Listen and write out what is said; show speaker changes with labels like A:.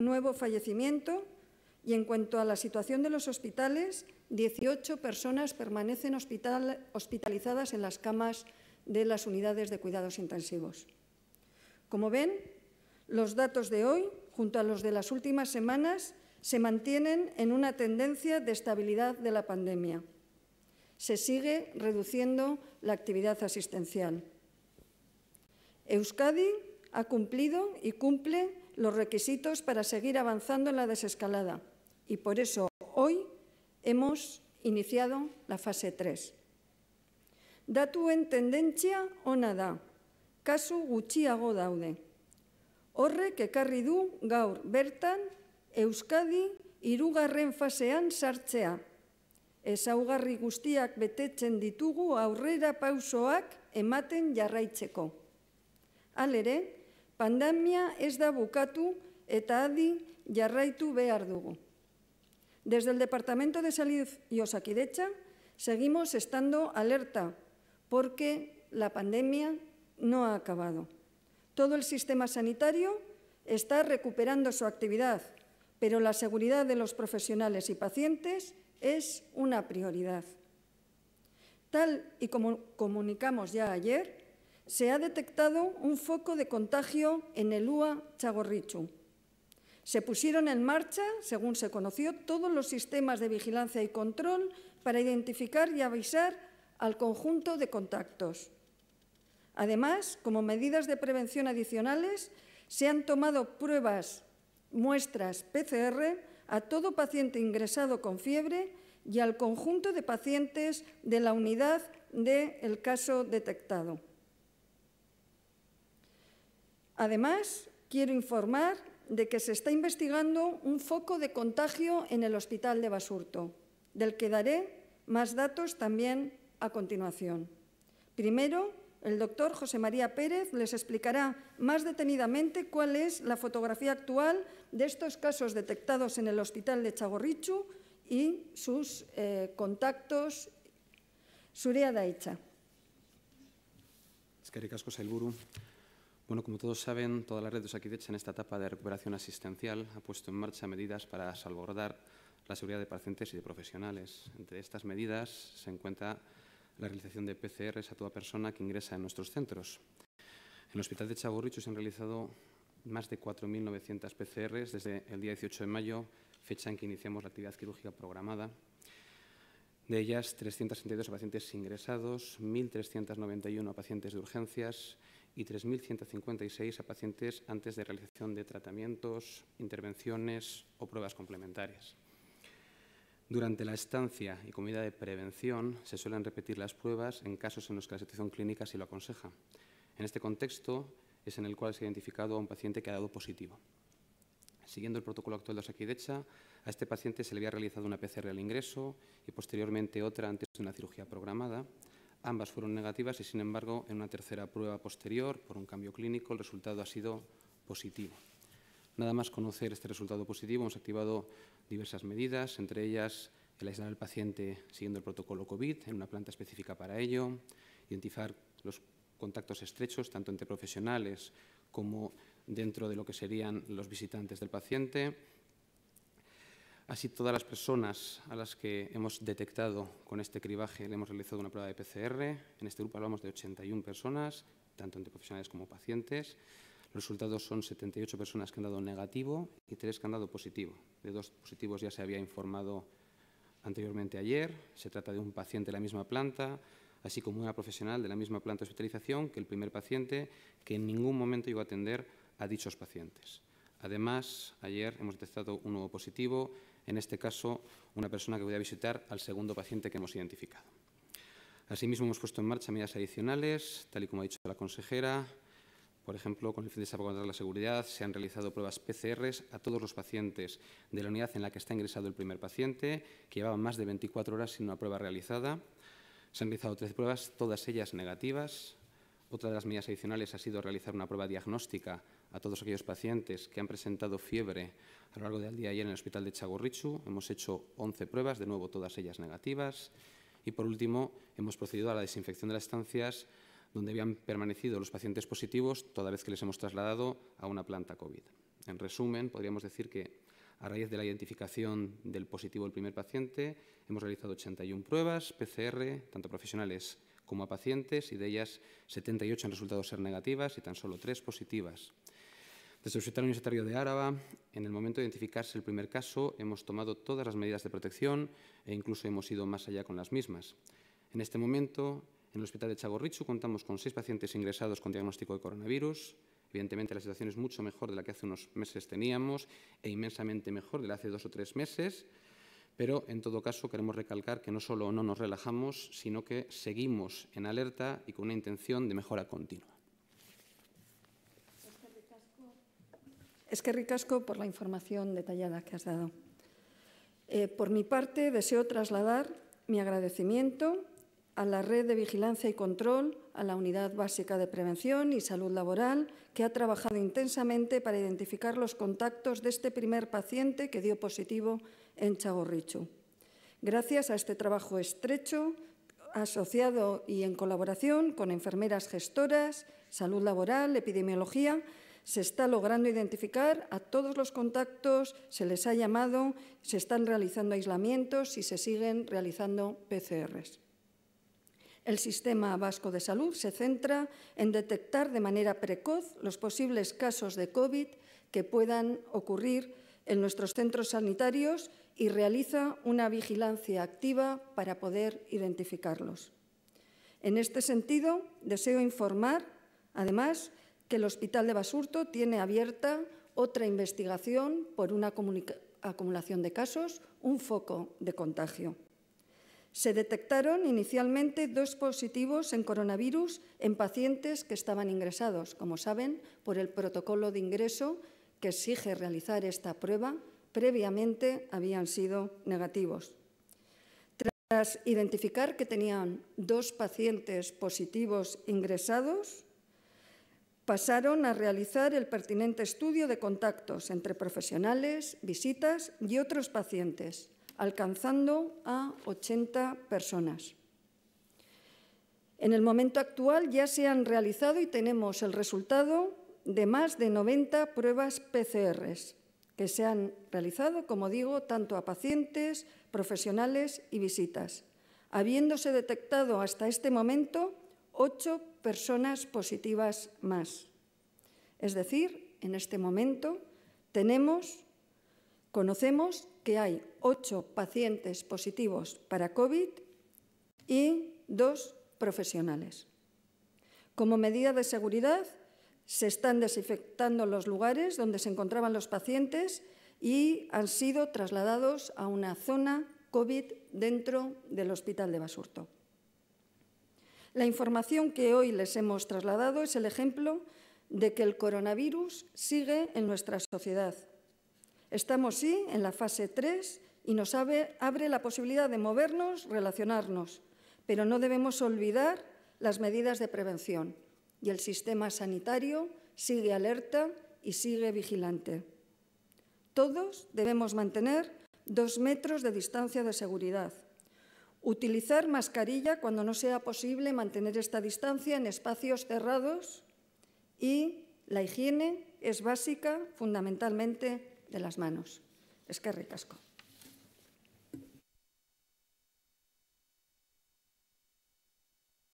A: nuevo fallecimiento y en cuanto a la situación de los hospitales, 18 personas permanecen hospitalizadas en las camas de las unidades de cuidados intensivos. Como ven, los datos de hoy, junto a los de las últimas semanas, se mantienen en una tendencia de estabilidad de la pandemia. Se sigue reduciendo la actividad asistencial. Euskadi ha cumplido y cumple los requisitos para seguir avanzando en la desescalada y por eso hoy hemos iniciado la fase 3. Datuen tendentzia ona da, kasu gutxiago daude. Horrek ekarri du gaur bertan Euskadi irugarren fasean sartzea. Ezaugarri guztiak betetzen ditugu aurrera pausoak ematen jarraitzeko. Alere, Pandemia es da bukatu eta adi jarraitu behar Desde el Departamento de Salud y Osakidecha seguimos estando alerta porque la pandemia no ha acabado. Todo el sistema sanitario está recuperando su actividad, pero la seguridad de los profesionales y pacientes es una prioridad. Tal y como comunicamos ya ayer, se ha detectado un foco de contagio en el UA Chagorrichu. Se pusieron en marcha, según se conoció, todos los sistemas de vigilancia y control para identificar y avisar al conjunto de contactos. Además, como medidas de prevención adicionales, se han tomado pruebas, muestras PCR a todo paciente ingresado con fiebre y al conjunto de pacientes de la unidad del el caso detectado. Además, quiero informar de que se está investigando un foco de contagio en el Hospital de Basurto, del que daré más datos también a continuación. Primero, el doctor José María Pérez les explicará más detenidamente cuál es la fotografía actual de estos casos detectados en el Hospital de Chagorrichu y sus eh, contactos. Surea Daicha.
B: Bueno, como todos saben, las la aquí de Osakidech en esta etapa de recuperación asistencial ha puesto en marcha medidas para salvaguardar la seguridad de pacientes y de profesionales. Entre estas medidas se encuentra la realización de PCRs a toda persona que ingresa en nuestros centros. En el Hospital de Chagorricho se han realizado más de 4.900 PCRs desde el día 18 de mayo, fecha en que iniciamos la actividad quirúrgica programada. De ellas, 362 pacientes ingresados, 1.391 pacientes de urgencias y 3.156 a pacientes antes de realización de tratamientos, intervenciones o pruebas complementarias. Durante la estancia y comida de prevención se suelen repetir las pruebas en casos en los que la situación clínica sí lo aconseja. En este contexto es en el cual se ha identificado a un paciente que ha dado positivo. Siguiendo el protocolo actual de Osakidecha, a este paciente se le había realizado una PCR al ingreso y posteriormente otra antes de una cirugía programada. Ambas fueron negativas y, sin embargo, en una tercera prueba posterior, por un cambio clínico, el resultado ha sido positivo. Nada más conocer este resultado positivo, hemos activado diversas medidas, entre ellas el aislar al paciente siguiendo el protocolo COVID en una planta específica para ello, identificar los contactos estrechos, tanto entre profesionales como dentro de lo que serían los visitantes del paciente, Así, todas las personas a las que hemos detectado con este cribaje le hemos realizado una prueba de PCR. En este grupo hablamos de 81 personas, tanto entre profesionales como pacientes. Los resultados son 78 personas que han dado negativo y 3 que han dado positivo. De dos positivos ya se había informado anteriormente ayer. Se trata de un paciente de la misma planta, así como una profesional de la misma planta de hospitalización que el primer paciente, que en ningún momento iba a atender a dichos pacientes. Además, ayer hemos detectado un nuevo positivo en este caso una persona que voy a visitar al segundo paciente que hemos identificado. Asimismo, hemos puesto en marcha medidas adicionales, tal y como ha dicho la consejera. Por ejemplo, con el fin de salvaguardar la seguridad, se han realizado pruebas PCR a todos los pacientes de la unidad en la que está ingresado el primer paciente, que llevaban más de 24 horas sin una prueba realizada. Se han realizado 13 pruebas, todas ellas negativas. Otra de las medidas adicionales ha sido realizar una prueba diagnóstica a todos aquellos pacientes que han presentado fiebre a lo largo del día ayer en el hospital de Chagorrichu. Hemos hecho 11 pruebas, de nuevo todas ellas negativas. Y por último, hemos procedido a la desinfección de las estancias donde habían permanecido los pacientes positivos toda vez que les hemos trasladado a una planta COVID. En resumen, podríamos decir que a raíz de la identificación del positivo del primer paciente, hemos realizado 81 pruebas PCR, tanto profesionales como a pacientes, y de ellas 78 han resultado ser negativas y tan solo tres positivas. Desde el Hospital universitario de Áraba, en el momento de identificarse el primer caso, hemos tomado todas las medidas de protección e incluso hemos ido más allá con las mismas. En este momento, en el hospital de Chagorricho, contamos con seis pacientes ingresados con diagnóstico de coronavirus. Evidentemente, la situación es mucho mejor de la que hace unos meses teníamos e inmensamente mejor de la hace dos o tres meses. Pero, en todo caso, queremos recalcar que no solo no nos relajamos, sino que seguimos en alerta y con una intención de mejora continua.
A: Es que ricasco por la información detallada que has dado. Eh, por mi parte, deseo trasladar mi agradecimiento a la Red de Vigilancia y Control, a la Unidad Básica de Prevención y Salud Laboral, que ha trabajado intensamente para identificar los contactos de este primer paciente que dio positivo en Chagorricho. Gracias a este trabajo estrecho, asociado y en colaboración con enfermeras gestoras, salud laboral, epidemiología, se está logrando identificar a todos los contactos, se les ha llamado, se están realizando aislamientos y se siguen realizando PCRs. El Sistema Vasco de Salud se centra en detectar de manera precoz los posibles casos de COVID que puedan ocurrir en nuestros centros sanitarios y realiza una vigilancia activa para poder identificarlos. En este sentido, deseo informar, además, que el Hospital de Basurto tiene abierta otra investigación por una acumulación de casos, un foco de contagio. Se detectaron inicialmente dos positivos en coronavirus en pacientes que estaban ingresados, como saben, por el protocolo de ingreso que exige realizar esta prueba, previamente habían sido negativos. Tras identificar que tenían dos pacientes positivos ingresados, pasaron a realizar el pertinente estudio de contactos entre profesionales, visitas y otros pacientes, alcanzando a 80 personas. En el momento actual ya se han realizado y tenemos el resultado de más de 90 pruebas PCRs que se han realizado, como digo, tanto a pacientes, profesionales y visitas, habiéndose detectado hasta este momento ocho personas positivas más. Es decir, en este momento tenemos, conocemos que hay ocho pacientes positivos para COVID y dos profesionales. Como medida de seguridad, se están desinfectando los lugares donde se encontraban los pacientes y han sido trasladados a una zona COVID dentro del Hospital de Basurto. La información que hoy les hemos trasladado es el ejemplo de que el coronavirus sigue en nuestra sociedad. Estamos, sí, en la fase 3 y nos abre, abre la posibilidad de movernos, relacionarnos, pero no debemos olvidar las medidas de prevención y el sistema sanitario sigue alerta y sigue vigilante. Todos debemos mantener dos metros de distancia de seguridad Utilizar mascarilla cuando no sea posible mantener esta distancia en espacios cerrados y la higiene es básica fundamentalmente de las manos. Es que ricasco.